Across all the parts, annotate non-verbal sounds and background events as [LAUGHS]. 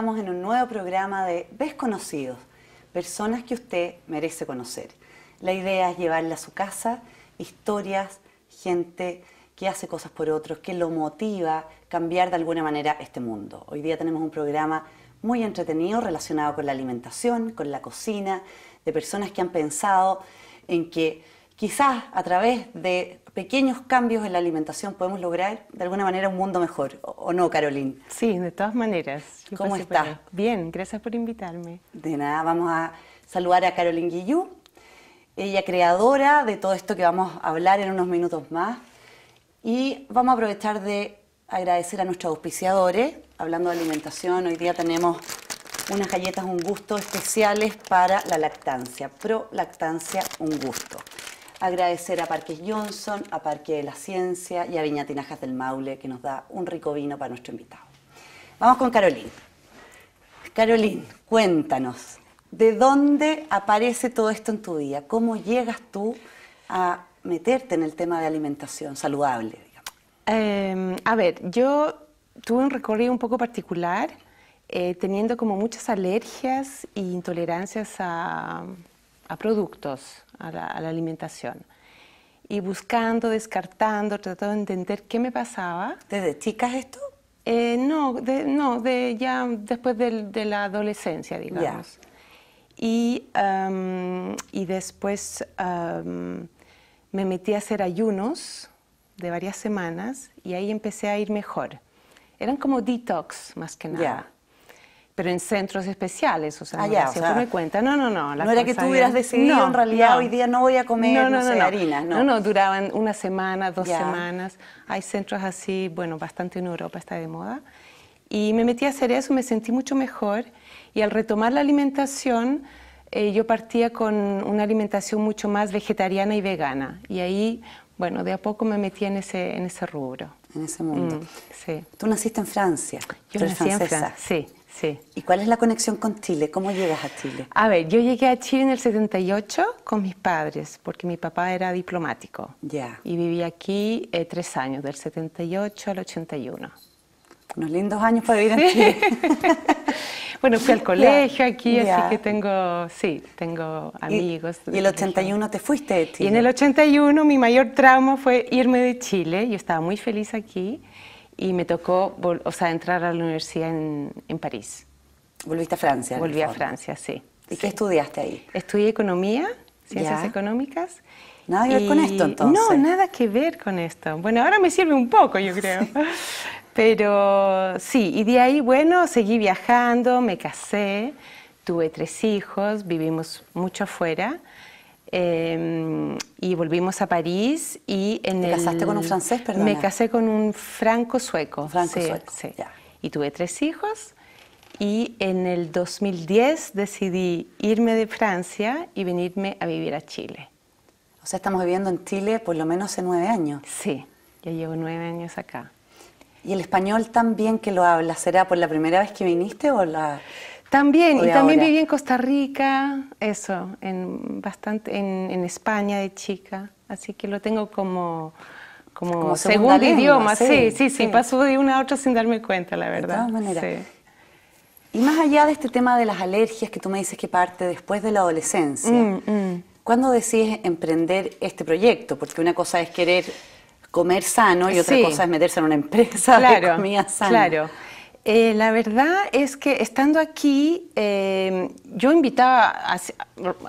estamos en un nuevo programa de Desconocidos, personas que usted merece conocer. La idea es llevarle a su casa historias, gente que hace cosas por otros, que lo motiva cambiar de alguna manera este mundo. Hoy día tenemos un programa muy entretenido relacionado con la alimentación, con la cocina, de personas que han pensado en que quizás a través de pequeños cambios en la alimentación podemos lograr de alguna manera un mundo mejor, ¿o no, Caroline? Sí, de todas maneras. ¿Cómo estás? Bien, gracias por invitarme. De nada, vamos a saludar a Caroline Guillú, ella creadora de todo esto que vamos a hablar en unos minutos más. Y vamos a aprovechar de agradecer a nuestros auspiciadores. Hablando de alimentación, hoy día tenemos unas galletas un gusto especiales para la lactancia. Pro lactancia un gusto. Agradecer a Parques Johnson, a Parque de la Ciencia y a Viña del Maule, que nos da un rico vino para nuestro invitado. Vamos con Carolín. Carolín, cuéntanos, ¿de dónde aparece todo esto en tu vida? ¿Cómo llegas tú a meterte en el tema de alimentación saludable? Em, a ver, yo tuve un recorrido un poco particular, eh, teniendo como muchas alergias e intolerancias a, a productos, a la, alimentación. Y buscando, descartando, tratando de entender qué me pasaba. ¿Desde chicas esto? Eh, no, no de ya después de, la adolescencia, digamos. Y, y, después me metí a hacer ayunos de varias semanas y ahí empecé a ir mejor. Eran como detox más que nada pero en centros especiales, o sea, ah, cuenta, no, no, no. La no era que tú hubieras decidido, en realidad hoy día no voy a comer, no, no harina, no. No, duraban una semana, dos semanas. Hay centros así, bueno, bastante en Europa está de moda. Y me metí a hacer eso, me sentí mucho mejor. Y al retomar la alimentación, eh, yo partía con una alimentación mucho más vegetariana y vegana. Y ahí, bueno, de a poco me metí en ese, en ese rubro. En ese mundo. Mm, sí. Tú naciste en Francia. Yo nací en Francia, sí. Sí. ¿Y cuál es la conexión con Chile? ¿Cómo llegas a Chile? A ver, yo llegué a Chile en el 78 con mis padres, porque mi papá era diplomático. Ya. Y viví aquí eh, tres años, del 78 al 81. Unos lindos años para vivir en Chile. [LAUGHS] bueno, fui al colegio aquí, así que tengo, sí, tengo amigos. ¿Y, y el 81 te fuiste de Chile? Y en el 81 mi mayor trauma fue irme de Chile. Yo estaba muy feliz aquí y me tocó o entrar a la universidad en, París. ¿Volviste a Francia? Volví a Francia, sí. ¿Y qué estudiaste ahí? Estudié economía, ciencias económicas. Nada que ver con esto entonces. No, nada que ver con esto. Bueno, ahora me sirve un poco, yo creo. [LAUGHS] Pero sí, y de ahí, bueno, seguí viajando, me casé, tuve tres hijos, vivimos mucho afuera. Em, y volvimos a París y en ¿Te casaste con un francés, perdón? Me casé con un franco sueco. Franco sueco. Sí, Y tuve tres hijos y en el 2010 decidí irme de Francia y venirme a vivir a Chile. O sea, estamos viviendo en Chile por lo menos hace nueve años. Sí, ya llevo nueve años acá. ¿Y el español tan bien que lo hablas? ¿Será por la primera vez que viniste o la, también, y también viví en Costa Rica, eso, en bastante, en, España de chica, así que lo tengo como, como, segundo idioma, sí, sí, sí, pasó de una a otra sin darme cuenta, la verdad. De todas maneras. Y más allá de este tema de las alergias que tú me dices que parte después de la adolescencia, mm, mm. ¿cuándo decides emprender este proyecto? Porque una cosa es querer comer sano y otra cosa es meterse en una empresa de comida sana. Claro. Eh, la verdad es que estando aquí, eh, yo invitaba,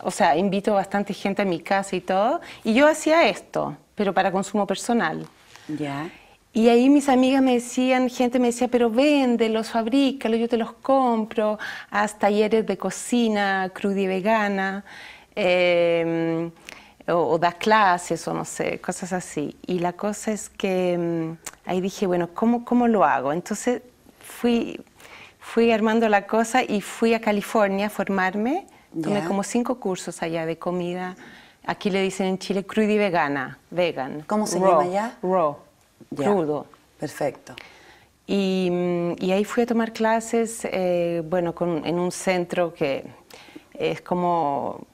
o sea, invito bastante gente a mi casa y todo, y yo hacía esto, pero para consumo personal. Ya. Y ahí mis amigas me decían, gente me decía, pero vende, véndelos, fabrícalos, yo te los compro, haz talleres de cocina cruda y vegana, em, o, das clases, o no sé, cosas así. Y la cosa es que em, ahí dije, bueno, ¿cómo, cómo lo hago? Entonces fui, fui armando la cosa y fui a California a formarme. Tomé como cinco cursos allá de comida. Aquí le dicen en Chile cruda y vegana, vegan. ¿Cómo se llama allá? Raw, crudo. Perfecto. Y, mm, y, ahí fui a tomar clases, eh, bueno, en un centro que es como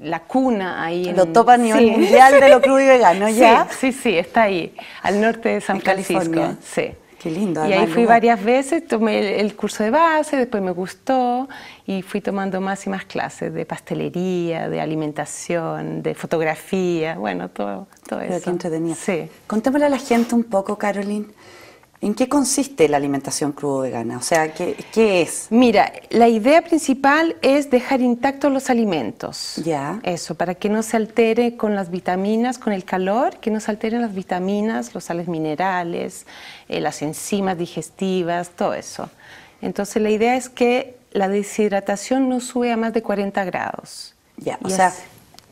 la cuna ahí. Lo en, mundial de lo [LAUGHS] crudo y vegano, ¿ya? Sí, sí, está ahí, al norte de San Francisco. Sí. Qué lindo. y ahí fui varias veces, tomé el, curso de base, después me gustó y fui tomando más y más clases de pastelería, de alimentación, de fotografía, bueno, todo, todo Pero eso. Sí. Contémosle a la gente un poco, Caroline, ¿En qué consiste la alimentación crudo-vegana? O sea, ¿qué, es? Mira, la idea principal es dejar intactos los alimentos. Ya. Eso, para que no se altere con las vitaminas, con el calor, que no se alteren las vitaminas, los sales minerales, eh, las enzimas digestivas, todo eso. Entonces, la idea es que la deshidratación no sube a más de 40 grados. Ya, o sea,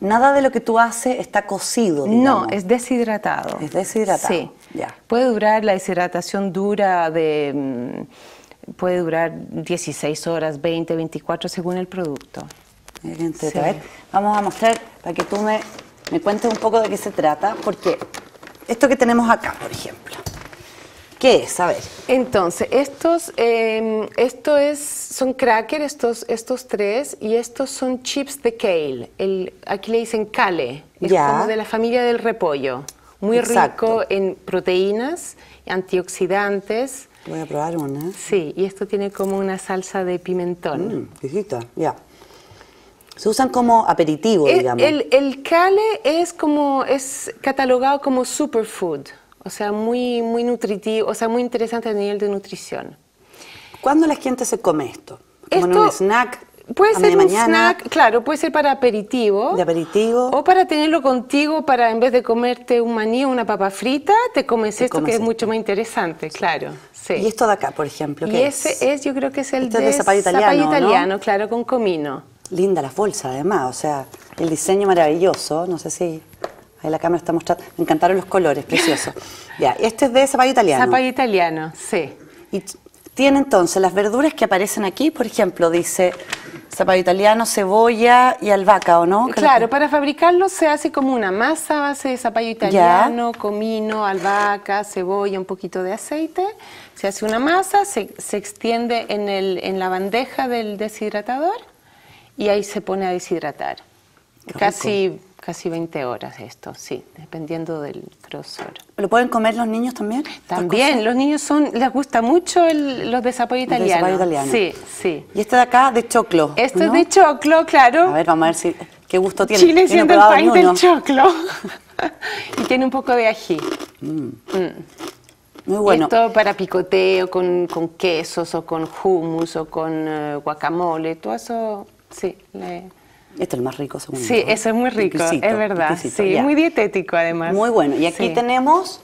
Nada de lo que tú haces está cocido. No, es deshidratado. Es deshidratado. Sí. Ya. Puede durar, la deshidratación dura de... Mm, puede durar 16 horas, 20, 24, según el producto. vamos a mostrar para que tú me, me cuentes un poco de qué se trata, porque esto que tenemos acá, por ejemplo, ¿Qué es? A ver. Entonces, estos, em, esto es, son crackers, estos, estos tres, y estos son chips de kale. aquí le dicen kale, es como de la familia del repollo. Muy rico en proteínas, antioxidantes. Voy a probar una. Sí, y esto tiene como una salsa de pimentón. Mm, ya. Se usan como aperitivo, el, digamos. el kale es como, es catalogado como superfood. O sea, muy, muy nutritivo, o sea, muy interesante a nivel de nutrición. ¿Cuándo la gente se come esto? ¿Como un snack? Puede ser un snack, claro, puede ser para aperitivo. De aperitivo. O para tenerlo contigo para en vez de comerte un maní o una papa frita, te comes esto que es mucho más interesante, claro. Sí. ¿Y esto de acá, por ejemplo? ¿qué y ese es, yo creo que es el de, zapallo italiano, italiano claro, con comino. Linda la bolsa, además, o sea, el diseño maravilloso, no sé si... Ahí la cámara está mostrando. Me encantaron los colores, precioso. [LAUGHS] ya, este es de zapallo italiano. Zapallo italiano, sí. Y tiene entonces las verduras que aparecen aquí, por ejemplo, dice zapallo italiano, cebolla y albahaca, ¿o no? Claro, para fabricarlo se hace como una masa a base de zapallo italiano, comino, albahaca, cebolla, un poquito de aceite. Se hace una masa, se, extiende en, el, en la bandeja del deshidratador y ahí se pone a deshidratar. Casi casi 20 horas esto, sí, dependiendo del grosor. ¿Lo pueden comer los niños también? También, los niños son, les gusta mucho los de zapallo italiano. italiano. Sí, sí. Y este de acá de choclo. Esto es de choclo, claro. A ver, vamos a ver si qué gusto tiene. Chile siendo el país del choclo. [LAUGHS] y tiene un poco de ají. Mm. Mm. Muy bueno. Esto para picoteo con, con, quesos o con hummus o con eh, guacamole, todo eso, sí. Le... Este es el más rico, según Sí, yo, ese es muy rico, es verdad. sí, muy dietético además. Muy bueno. Y aquí tenemos.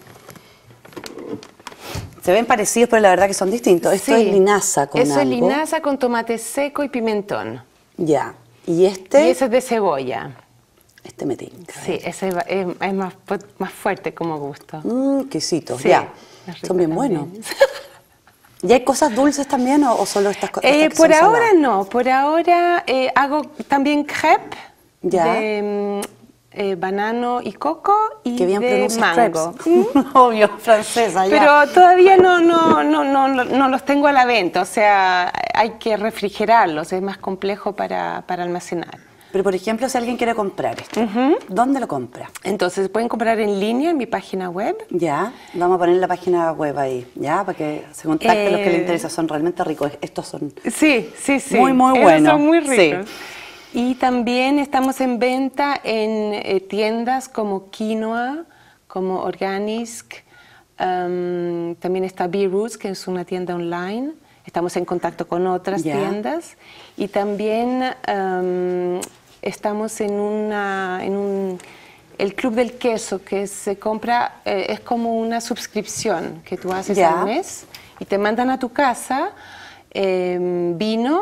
Se ven parecidos, pero la verdad que son distintos. Esto es linaza con Eso es linaza con tomate seco y pimentón. Ya. Y este. Y ese es de cebolla. Este me Sí, eh. ese es, más, fuerte como gusto. Mmm, quesito, ya. Son bien buenos. ¿Y hay cosas dulces también o, solo estas cosas? Eh, por ahora no, por ahora eh, hago también crepe de mm, eh, banano y coco y de mango. ¿Mm? [LAUGHS] Obvio, francesa. Pero todavía no, no, no, no, no los tengo a la venta, o sea, hay que refrigerarlos, es más complejo para, para almacenar. Pero, por ejemplo, si alguien quiere comprar esto, ¿dónde lo compra? Entonces, pueden comprar en línea en mi página web. Ya, vamos a poner la página web ahí, ya, para que se contacten los que les eh, interesa. Son realmente ricos. Estos son sí, sí, sí. muy, muy buenos. Son muy ricos. Y también estamos en venta en eh, tiendas como Quinoa, como Organisk. también está B-Roots, que es una tienda online estamos en contacto con otras tiendas y también estamos en, una, en un... El Club del Queso que se compra eh, es como una suscripción que tú haces al mes y te mandan a tu casa em, vino,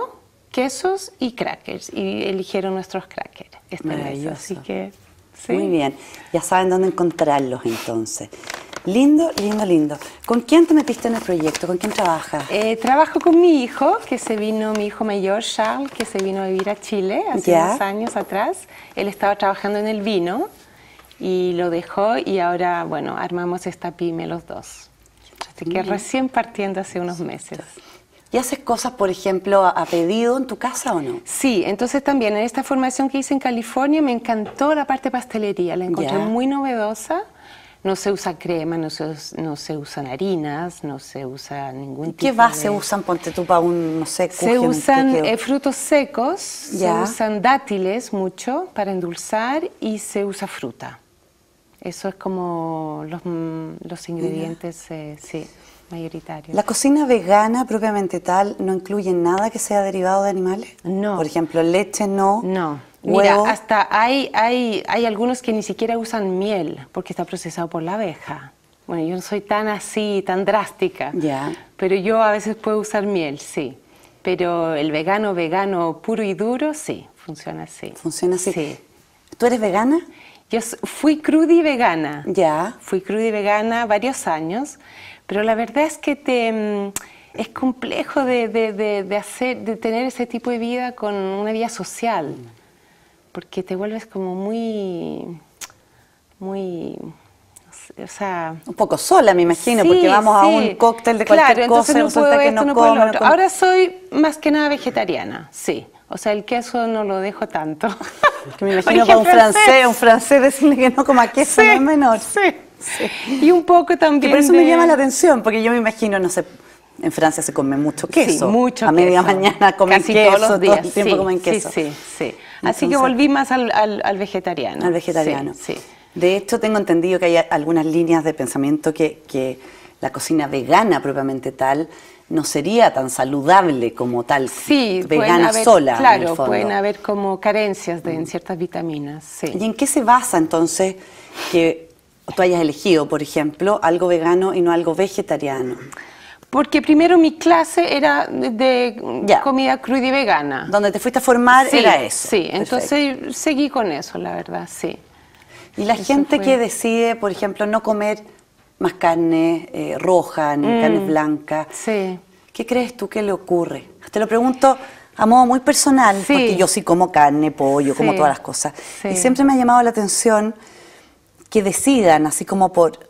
quesos y crackers. Y eligieron nuestros crackers. Esta Maravilloso. así que, Muy bien. Ya saben dónde encontrarlos entonces. Lindo, lindo, lindo. ¿Con quién te metiste en el proyecto? ¿Con quién trabajas? Eh, trabajo con mi hijo, que se vino, mi hijo mayor, Charles, que se vino a vivir a Chile hace unos años atrás. Él estaba trabajando en el vino y lo dejó y ahora, bueno, armamos esta pyme los dos. Así que recién partiendo hace unos meses. ¿Y haces cosas, por ejemplo, a pedido en tu casa o no? Sí, entonces también en esta formación que hice en California me encantó la parte pastelería, la encontré muy novedosa no se usa crema, no se, usan harinas, no se usa ningún tipo ¿Qué base usan, ponte tú, para un, no sé, Se usan eh, frutos secos, se usan dátiles mucho para endulzar y se usa fruta. Eso es como los, mm, ingredientes, eh, sí, mayoritarios. ¿La cocina vegana propiamente tal no incluye nada que sea derivado de animales? No. Por ejemplo, leche no. No. Mira, hasta hay, hay, algunos que ni siquiera usan miel porque está procesado por la abeja. Bueno, yo no soy tan así, tan drástica. Ya. Pero yo a veces puedo usar miel, sí. Pero el vegano, vegano puro y duro, sí, funciona así. Funciona así. Sí. ¿Tú eres vegana? Yo fui cruda y vegana. Ya. Fui cruda y vegana varios años, pero la verdad es que te, mm, es complejo de, de hacer, de tener ese tipo de vida con una vida social porque te vuelves como muy, muy, o sea, un poco sola me imagino porque vamos a un cóctel de cualquier claro, cosa no puedo que no, ahora soy más que nada vegetariana sí o sea el queso no lo dejo tanto [LAUGHS] me [LAUGHS] imagino que un francés. un francés decirle que no coma queso es menor sí, y un poco también por eso me llama la atención porque yo me imagino no sé en Francia se come mucho queso mucho a media mañana comen queso todos los días todo el tiempo comen queso sí sí sí Así que volví más al, vegetariano. Al vegetariano. Sí, De hecho, tengo entendido que hay algunas líneas de pensamiento que, la cocina vegana propiamente tal no sería tan saludable como tal vegana sola. Claro, pueden haber como carencias de, en mm. ciertas vitaminas. ¿Y en qué se basa entonces que tú hayas elegido, por ejemplo, algo vegano y no algo vegetariano? Porque primero mi clase era de comida cruda y vegana. Donde te fuiste a formar era eso. Sí, entonces seguí con eso, la verdad, sí. Y la gente que decide, por ejemplo, no comer más carne eh, roja, ni mm. carne blanca, sí. ¿qué crees tú que le ocurre? Te lo pregunto a modo muy personal, porque yo sí como carne, pollo, como todas las cosas. Y siempre me ha llamado la atención que decidan, así como por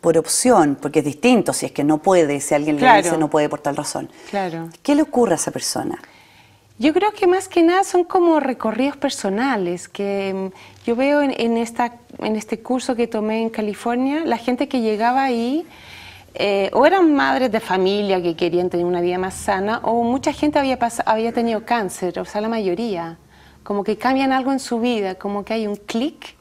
por opción, porque es distinto si es que no puede, si alguien le dice no puede por tal razón. Claro. ¿Qué le ocurre a esa persona? Yo creo que más que nada son como recorridos personales que mm, yo veo en, esta, en este curso que tomé en California, la gente que llegaba ahí eh, o eran madres de familia que querían tener una vida más sana o mucha gente había, había tenido cáncer, o sea, la mayoría, como que cambian algo en su vida, como que hay un clic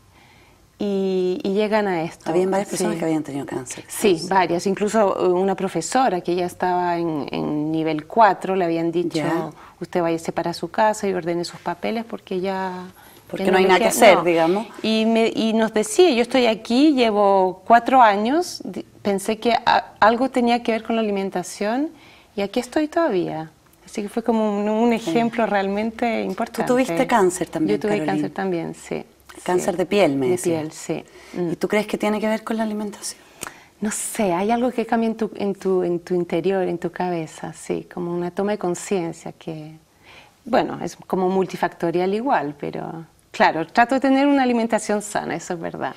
y, llegan a esto. Habían varias personas que habían tenido cáncer. Sí, varias. Incluso una profesora que ya estaba en, nivel 4 le habían dicho, usted váyase para su casa y ordene sus papeles porque ya... Porque no, hay nada que hacer, digamos. Y, nos decía, yo estoy aquí, llevo cuatro años, pensé que algo tenía que ver con la alimentación y aquí estoy todavía. Así que fue como un, ejemplo realmente importante. Tú tuviste cáncer también. Yo tuve cáncer también, sí. Cáncer de piel, me de piel, sí. Mm. ¿Y tú crees que tiene que ver con la alimentación? No sé, hay algo que cambia en tu, en tu, en tu interior, en tu cabeza, sí, como una toma de conciencia que, bueno, es como multifactorial igual, pero claro, trato de tener una alimentación sana, eso es verdad.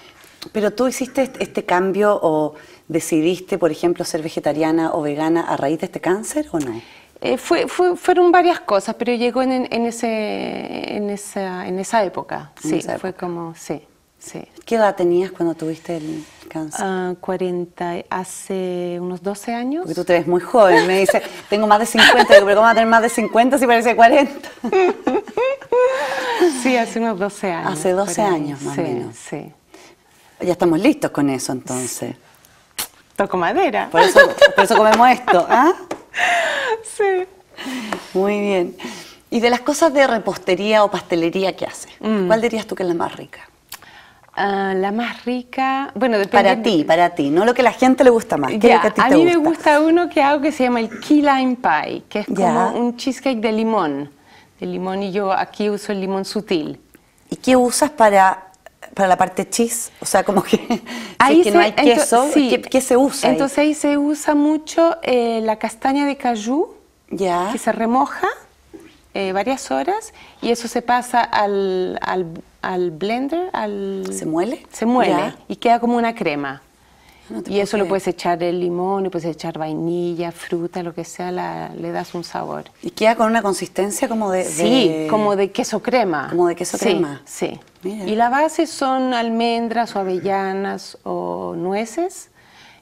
Pero tú hiciste este cambio o decidiste, por ejemplo, ser vegetariana o vegana a raíz de este cáncer o no? Eh, fue, fue, fueron varias cosas, pero llegó en, en, ese, en, esa, en esa época. sí, fue como, sí, sí. ¿Qué edad tenías cuando tuviste el cáncer? 40, ah, hace unos 12 años. Porque tú te ves muy joven, me dice, [LAUGHS] tengo más de 50, pero ¿cómo va a tener más de 50 si parece 40? [LAUGHS] sí, hace unos 12 años. Hace 12 años, más o menos. Sí. Ya estamos listos con eso entonces. Toco madera. Por eso, por eso comemos esto, ¿ah? [LAUGHS] sí. Muy bien. Y de las cosas de repostería o pastelería que haces? Mm. ¿cuál dirías tú que es la más rica? Ah, la más rica, bueno, depende. Para ti, para ti, no lo que a la gente le gusta más. a, mí me gusta uno que hago que se llama el key lime pie, que es como un cheesecake de limón, de limón y yo aquí uso el limón sutil. ¿Y qué usas para para la parte cheese, o sea, como que, [LAUGHS] ahí no hay queso, sí. ¿qué, se usa? Entonces ahí, se usa mucho eh, la castaña de cayú, que se remoja eh, varias horas y eso se pasa al, al, blender, al... ¿Se muele? Se muele y queda como una crema y eso lo puedes echar el limón, y puedes echar vainilla, fruta, lo que sea, le das un sabor. Y queda con una consistencia como de... Sí, como de queso crema. Como de queso crema. Sí. Y la base son almendras o avellanas o nueces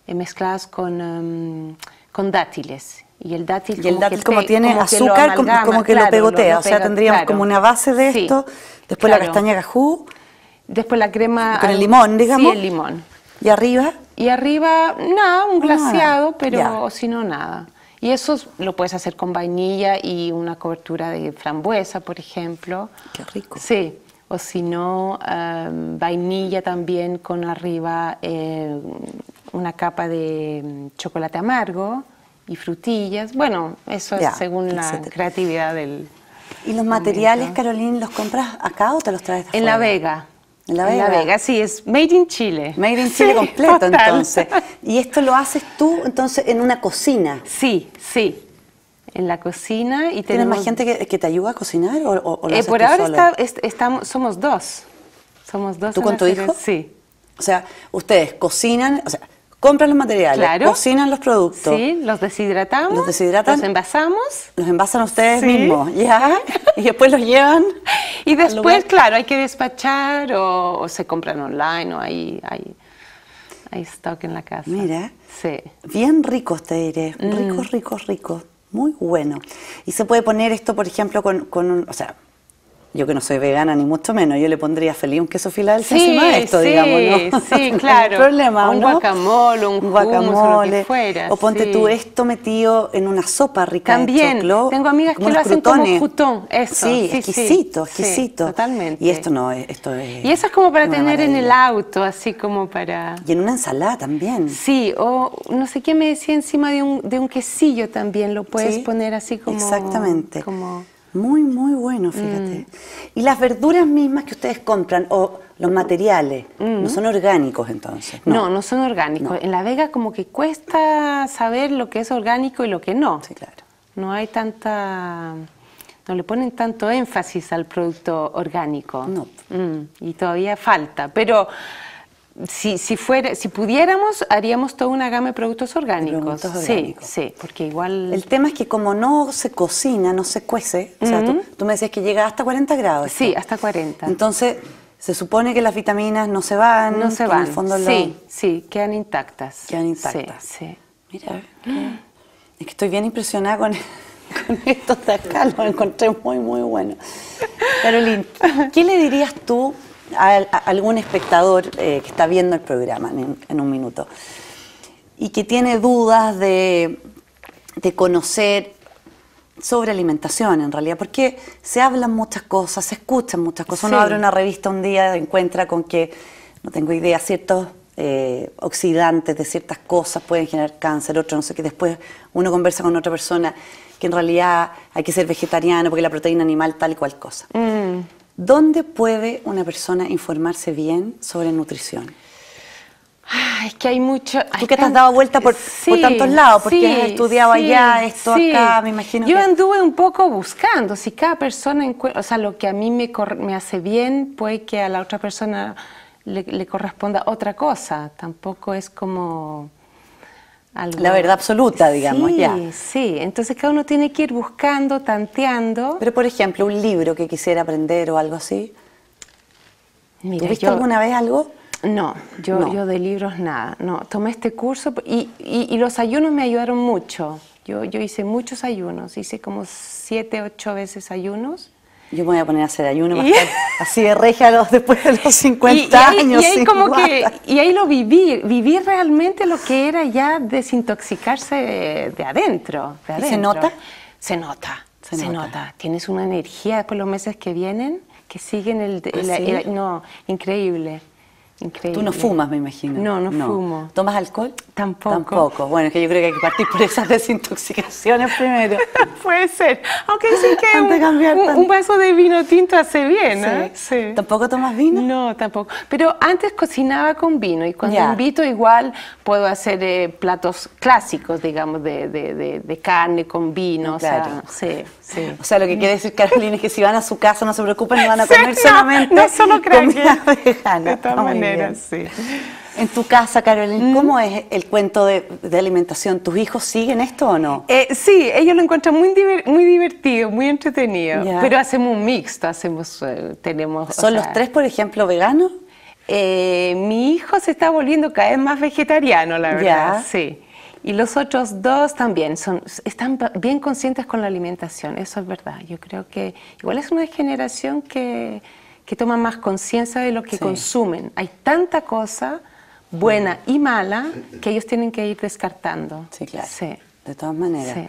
eh, mezcladas em, con, dátiles. Y el dátil, como, tiene azúcar, como, que lo pegotea. o sea, tendríamos como una base de esto. Después la castaña cajú. Después la crema... Con el limón, digamos. Sí, el limón. Y arriba y arriba, nada, un glaseado, pero si no, nada. Y eso lo puedes hacer con vainilla y una cobertura de frambuesa, por ejemplo. Qué rico. Sí. O si no, em, vainilla también con arriba em, una capa de em, chocolate amargo y frutillas. Bueno, eso es según la creatividad del... ¿Y los materiales, Carolina, los compras acá o te los traes En La Vega. En La Vega. sí, es Made in Chile. Made in Chile completo, entonces. Y esto lo haces tú, entonces, en una cocina. Sí, sí. En la cocina y ¿Tienes más gente que, te ayuda a cocinar o, lo eh, Por ahora Está, estamos, somos dos. Somos dos. ¿Tú con tu hijo? Sí. O sea, ustedes cocinan, compran los materiales, cocinan los productos. Sí, los deshidratamos. Los deshidratan. Los envasamos. Los envasan ustedes mismos, ¿ya? [LAUGHS] y después los llevan. Y después, claro, hay que despachar o, se compran online o hay, hay, stock en la casa. Mira. Sí. Bien ricos, te diré. Mm. Ricos, ricos, ricos. Rico. Muy bueno. Y se puede poner esto, por ejemplo, con, con un, o sea, yo que no soy vegana ni mucho menos, yo le pondría feliz un queso Filadelfia encima de esto, sí, digamos, Sí, [LAUGHS] claro. un guacamole, un, guacamole, fuera, o ponte tú esto metido en una sopa rica También, de choclo, tengo amigas que lo hacen como jutón, eso. Sí, exquisito, exquisito. totalmente. Y esto no, esto es... Y eso es como para tener en el auto, así como para... Y en una ensalada también. Sí, o no sé qué me decía encima de un, de un quesillo también, lo puedes poner así como... Exactamente. Como... Muy, muy bueno, fíjate. Mm. ¿Y las verduras mismas que ustedes compran o los materiales no mm. son orgánicos entonces? No, no, son orgánicos. En La Vega como que cuesta saber lo que es orgánico y lo que no. Sí, claro. No hay tanta... No le ponen tanto énfasis al producto orgánico. No. Mm, y todavía falta, pero si, si, fuera, si pudiéramos, haríamos toda una gama de productos orgánicos. Sí, sí, porque igual... El tema es que como no se cocina, no se cuece, o sea, tú, me decías que llega hasta 40 grados. Sí, hasta 40. Entonces, se supone que las vitaminas no se van. No se van. En fondo sí, lo... sí, quedan intactas. Quedan intactas. Sí, Mira, es que estoy bien impresionada [LAUGHS] con, esto de acá, lo encontré muy, muy bueno. Carolina, ¿qué le dirías tú a, algún espectador eh, que está viendo el programa en, un minuto y que tiene dudas de, conocer sobre alimentación en realidad, porque se hablan muchas cosas, se escuchan muchas cosas. Uno abre una revista un día, encuentra con que, no tengo idea, ciertos eh, oxidantes de ciertas cosas pueden generar cáncer, otro no sé qué. Después uno conversa con otra persona que en realidad hay que ser vegetariano porque la proteína animal tal y cual cosa. Mm. ¿Dónde puede una persona informarse bien sobre nutrición? Ah, es que hay mucho... Tú que te has dado vuelta por, tantos lados, porque sí, has estudiado allá, esto acá, me imagino. Yo anduve un poco buscando, si cada persona, o sea, lo que a mí me, hace bien, puede que a la otra persona le corresponda otra cosa. Tampoco es como la verdad absoluta, digamos, ya. Sí, entonces cada uno tiene que ir buscando, tanteando. Pero, por ejemplo, un libro que quisiera aprender o algo así. Mira, ¿Tuviste alguna vez algo? No yo, yo de libros nada. No, tomé este curso y, y, y los ayunos me ayudaron mucho. Yo, yo hice muchos ayunos, hice como siete, ocho veces ayunos yo me voy a poner a hacer ayuno, así de regia [LAUGHS] después de los 50 años. Y ahí, y ahí lo viví, viví realmente lo que era ya desintoxicarse de, adentro. se nota? Se nota, se, nota. Tienes una energía de los meses que vienen que siguen el ¿Ah, eh, no, increíble. Increíble. Tú no fumas, me imagino. No, no, fumo. ¿Tomas alcohol? Tampoco. Tampoco. Bueno, que yo creo que hay que partir por esas [LAUGHS] desintoxicaciones primero. [LAUGHS] Puede ser. Aunque sí que un, vaso de vino tinto hace bien, ¿eh? sí. Sí. ¿Tampoco tomas vino? No, tampoco. Pero antes cocinaba con vino y cuando invito igual puedo hacer eh, platos clásicos, digamos, de, carne con vino. Claro. O sea, sí, O sea, lo que quiere decir Carolina es que si van a su casa no se preocupen, no van a comer solamente no, no solo comida De en tu casa, Carolina, mm. ¿cómo es el cuento de, alimentación? ¿Tus hijos siguen esto o no? Eh, sí, ellos lo encuentran muy, divertido, muy entretenido, pero hacemos un mixto, hacemos, eh, tenemos... ¿Son los tres, por ejemplo, veganos? Eh, mi hijo se está volviendo cada vez más vegetariano, la verdad, sí. Y los otros dos también son, están bien conscientes con la alimentación, eso es verdad. Yo creo que igual es una generación que que toman más conciencia de lo que consumen. Hay tanta cosa buena y mala que ellos tienen que ir descartando. Sí, claro. De todas maneras.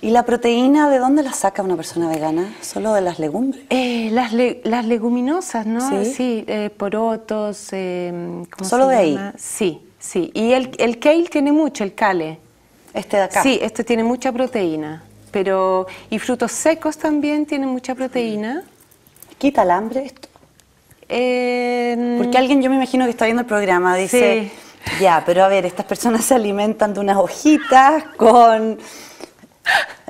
¿Y la proteína de dónde la saca una persona vegana? ¿Solo de las legumbres? Eh, las, leguminosas, ¿no? Sí, sí eh, porotos. Eh, ¿Solo de ahí? Sí, sí. Y el, el kale tiene mucho, el kale. Este de acá. Sí, este tiene mucha proteína. Pero, y frutos secos también tienen mucha proteína quita el hambre esto? Porque alguien, yo me imagino que está viendo el programa, dice, ya, pero a ver, estas personas se alimentan de unas hojitas con...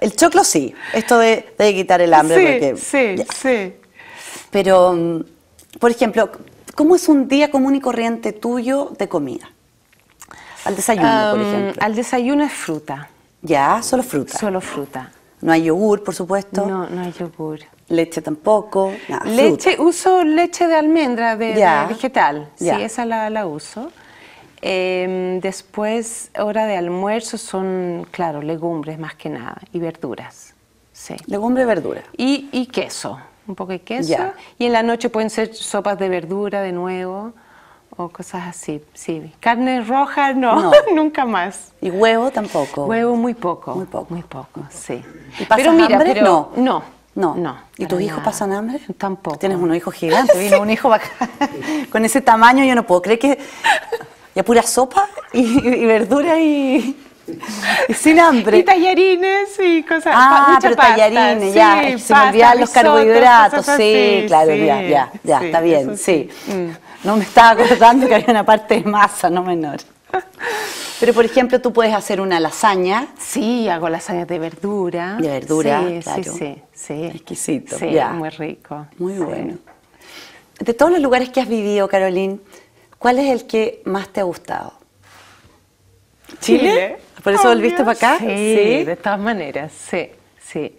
El choclo sí, esto de, quitar el hambre. Sí, sí, sí. Pero, mm, por ejemplo, ¿cómo es un día común y corriente tuyo de comida? Al desayuno, por ejemplo. Al desayuno es fruta. ¿Ya? ¿Solo fruta? Solo fruta. No hay yogur, por supuesto. No, no hay yogur. Leche tampoco. Nada, leche, uso leche de almendra de, vegetal. Sí, esa la, uso. Em, después, hora de almuerzo son, claro, legumbres más que nada y verduras. Sí. Legumbre, verdura. Y, y queso, un poco de queso. Y en la noche pueden ser sopas de verdura de nuevo o cosas así, sí. Carne roja no, [LAUGHS] nunca más. ¿Y huevo tampoco? Huevo muy poco. Muy poco. Muy poco, sí. ¿Y pero mira, pero no. No. No. no ¿Y tus hijos pasan hambre? Tampoco. Tienes unos hijo gigante, [LAUGHS] un hijo bacán. Con ese tamaño yo no puedo creer que... Ya pura sopa y, verdura y, sin hambre. Y tallarines y cosas. Ah, pero tallarines, ya. se me los carbohidratos. Sí, claro, ya, ya, ya está bien, sí. Mm. No me estaba acordando que había una parte de masa, no menor. [LAUGHS] Pero, por ejemplo, tú puedes hacer una lasaña. Sí, hago lasañas de verdura. De verdura, sí, Sí, sí, Exquisito. muy rico. Muy bueno. De todos los lugares que has vivido, Carolín, ¿cuál es el que más te ha gustado? ¿Chile? ¿Por eso oh, volviste para acá? Sí, de todas maneras, sí, sí.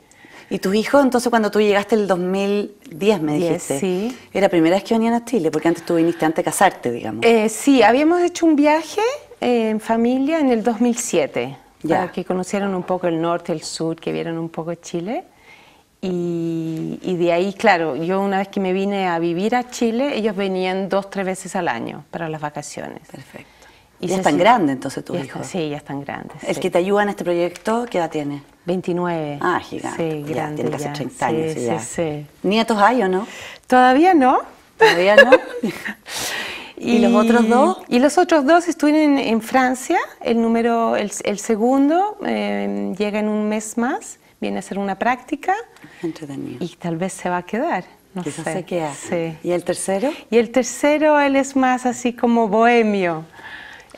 ¿Y tus hijos, entonces, cuando tú llegaste el 2010, me dijiste? sí. ¿Era la primera vez que venían a Chile? Porque antes tú viniste antes de casarte, digamos. Eh, sí, habíamos hecho un viaje en familia en el 2007, ya. que conocieron un poco el norte, el sur, que vieron un poco Chile. Y, de ahí, claro, yo una vez que me vine a vivir a Chile, ellos venían dos, tres veces al año para las vacaciones. Perfecto. Y ya están grandes entonces tus hijos. sí, ya están grandes. El que te ayuda en este proyecto, ¿qué edad tiene? 29. Ah, gigante. Sí, ya, grande. Tiene casi 30 años. Sí, sí, sí, ¿Nietos hay o no? Todavía no. Todavía no. [LAUGHS] ¿Y, los otros dos? Y los otros dos estuvieron en, Francia. El número, el, segundo, em, llega en un mes más, viene a hacer una práctica. Y tal vez se va a quedar. No sé. se queda. ¿Y el tercero? Y el tercero, él es más así como bohemio.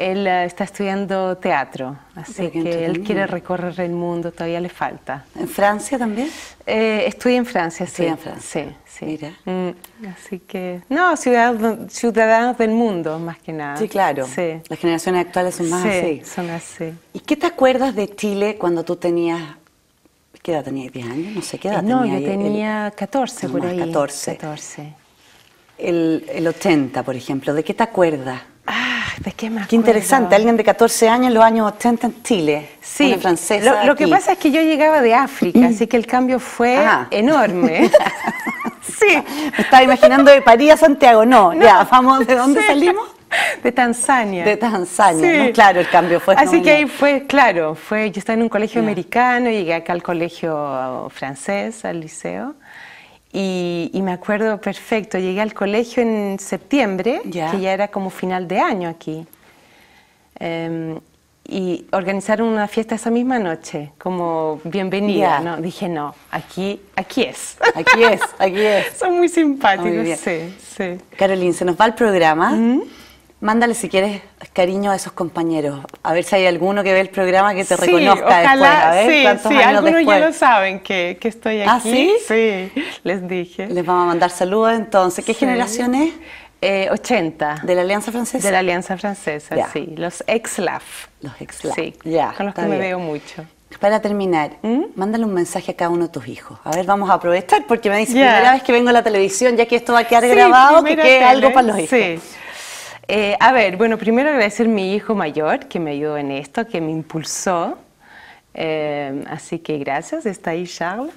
Él eh, está estudiando teatro, así que él quiere recorrer el mundo, todavía le falta. ¿En Francia también? Eh, en Francia, sí. en Francia. Sí, sí. Mira. Mm, así que, no, ciudadanos, del mundo, más que nada. Sí, claro. Sí. Las generaciones actuales son más sí, así. son así. ¿Y qué te acuerdas de Chile cuando tú tenías ¿Qué edad tenía? ¿10 años? No sé qué edad eh, no, tenía. No, yo tenía 14 ahí. 14. 14. El, el, 80, por ejemplo, ¿de qué te acuerdas? Ah, qué interesante, alguien de 14 años en los años 80 en Chile. una francesa. Lo, que pasa es que yo llegaba de África, así que el cambio fue ah. enorme. [LAUGHS] sí. estaba imaginando de París a Santiago, no, ya, famoso. ¿de dónde salimos? De Tanzania. De Tanzania, claro, el cambio fue. Así que ahí fue, claro, fue, yo estaba en un colegio americano, llegué acá al colegio francés, al liceo. Y, me acuerdo perfecto, llegué al colegio en septiembre, que ya era como final de año aquí. Em, y organizaron una fiesta esa misma noche, como bienvenida, ¿no? Dije, no, aquí, aquí es. Aquí es, aquí es. [LAUGHS] Son muy simpáticos, sí, sí. Caroline, se nos va el programa. ¿Mm? Mándale si quieres cariño a esos compañeros, a ver si hay alguno que ve el programa que te reconozca después. sí, sí, algunos ya lo saben que, estoy ¿Ah, aquí. ¿Ah, sí? Sí, les dije. Les vamos a mandar saludos entonces. ¿Qué generación es? 80. Eh, ¿De la Alianza Francesa? De la Alianza Francesa, sí. Los ex-LAF. Los ex-LAF. Sí, ya, con los que me veo mucho. Para terminar, ¿Mm? mándale un mensaje a cada uno de tus hijos. A ver, vamos a aprovechar porque me dice, primera vez que vengo a la televisión, ya que esto va a quedar grabado, que quede algo para los hijos. Sí. Eh, a ver, bueno, primero agradecer a mi hijo mayor que me ayudó en esto, que me impulsó. Eh, así que gracias, está ahí Charles.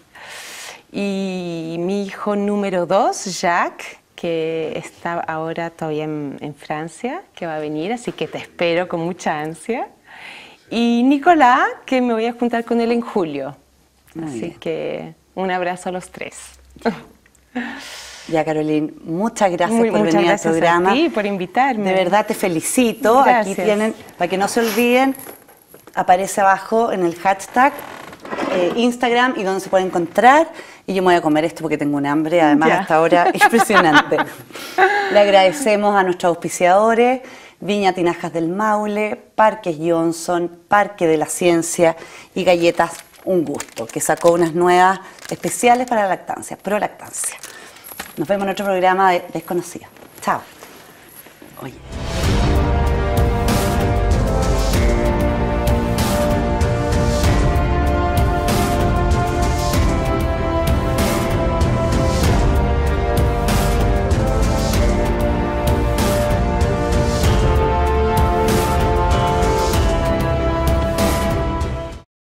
Y mi hijo número dos, Jacques, que está ahora todavía en, Francia, que va a venir, así que te espero con mucha ansia. Y Nicolás, que me voy a juntar con él en julio. así que un abrazo a los tres. [LAUGHS] Ya, Caroline, muchas gracias por venir al programa. A por invitarme. De verdad te felicito. Aquí tienen, para que no se olviden, aparece abajo en el hashtag eh, Instagram y donde se puede encontrar. Y yo me voy a comer esto porque tengo un hambre, además, hasta ahora [LAUGHS] impresionante. Le agradecemos a nuestros auspiciadores. Viña Tinajas del Maule, Parques Johnson, Parque de la Ciencia y Galletas Un Gusto, que sacó unas nuevas especiales para lactancia, pro lactancia. Nos vemos en otro programa de Desconocido. Chao. Oye.